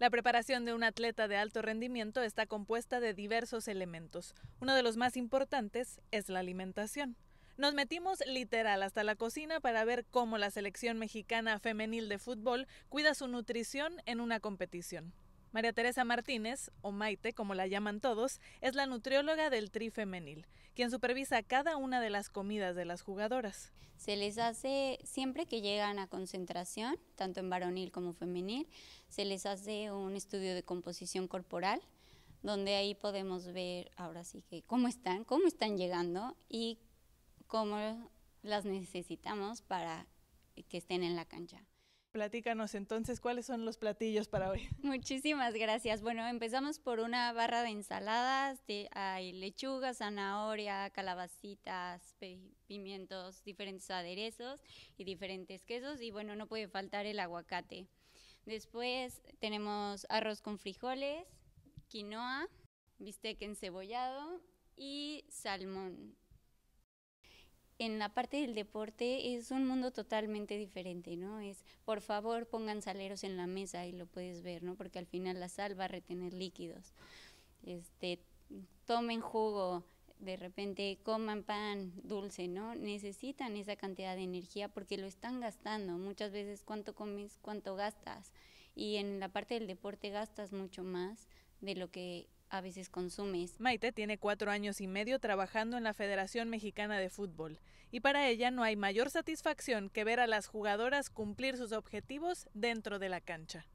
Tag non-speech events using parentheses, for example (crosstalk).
La preparación de un atleta de alto rendimiento está compuesta de diversos elementos. Uno de los más importantes es la alimentación. Nos metimos literal hasta la cocina para ver cómo la selección mexicana femenil de fútbol cuida su nutrición en una competición. María Teresa Martínez, o Maite como la llaman todos, es la nutrióloga del Tri Femenil, quien supervisa cada una de las comidas de las jugadoras. Se les hace, siempre que llegan a concentración, tanto en varonil como femenil, se les hace un estudio de composición corporal, donde ahí podemos ver ahora sí cómo están, cómo están llegando y cómo las necesitamos para que estén en la cancha. Platícanos entonces cuáles son los platillos para hoy. (laughs) Muchísimas gracias. Bueno, empezamos por una barra de ensaladas. De, hay lechuga, zanahoria, calabacitas, pimientos, diferentes aderezos y diferentes quesos. Y bueno, no puede faltar el aguacate. Después tenemos arroz con frijoles, quinoa, bistec encebollado y salmón en la parte del deporte es un mundo totalmente diferente, ¿no? Es, por favor, pongan saleros en la mesa y lo puedes ver, ¿no? Porque al final la sal va a retener líquidos. Este, tomen jugo, de repente coman pan dulce, ¿no? Necesitan esa cantidad de energía porque lo están gastando. Muchas veces cuánto comes, cuánto gastas. Y en la parte del deporte gastas mucho más de lo que a veces consumes. Maite tiene cuatro años y medio trabajando en la Federación Mexicana de Fútbol y para ella no hay mayor satisfacción que ver a las jugadoras cumplir sus objetivos dentro de la cancha.